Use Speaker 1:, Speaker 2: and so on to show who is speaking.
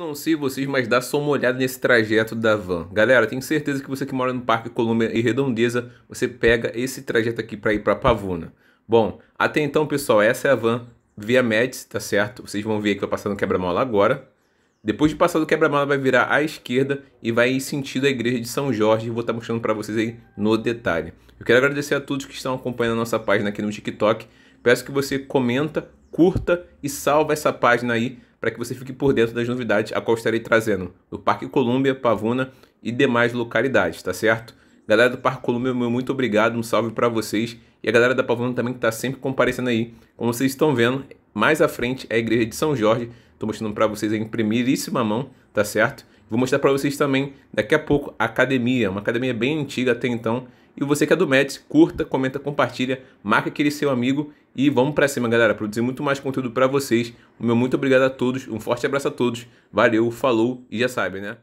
Speaker 1: Eu não sei vocês, mas dá só uma olhada nesse trajeto da van. Galera, tenho certeza que você que mora no Parque Colômbia e Redondeza, você pega esse trajeto aqui para ir para Pavuna. Bom, até então, pessoal, essa é a van via Metz, tá certo? Vocês vão ver que vai passar no quebra-mola agora. Depois de passar do quebra-mola, vai virar à esquerda e vai em sentido à igreja de São Jorge. Vou estar tá mostrando para vocês aí no detalhe. Eu quero agradecer a todos que estão acompanhando a nossa página aqui no TikTok. Peço que você comenta, curta e salva essa página aí para que você fique por dentro das novidades a qual estarei trazendo do Parque Colômbia, Pavuna e demais localidades, tá certo? Galera do Parque Colômbia, meu muito obrigado, um salve para vocês. E a galera da Pavuna também que está sempre comparecendo aí. Como vocês estão vendo, mais à frente é a Igreja de São Jorge. Estou mostrando para vocês em primeiríssima mão, tá certo? Vou mostrar para vocês também, daqui a pouco, a academia. Uma academia bem antiga até então, e você que é do Mets, curta, comenta, compartilha, marca aquele seu amigo e vamos para cima, galera, produzir muito mais conteúdo para vocês. O meu muito obrigado a todos, um forte abraço a todos. Valeu, falou e já sabe, né?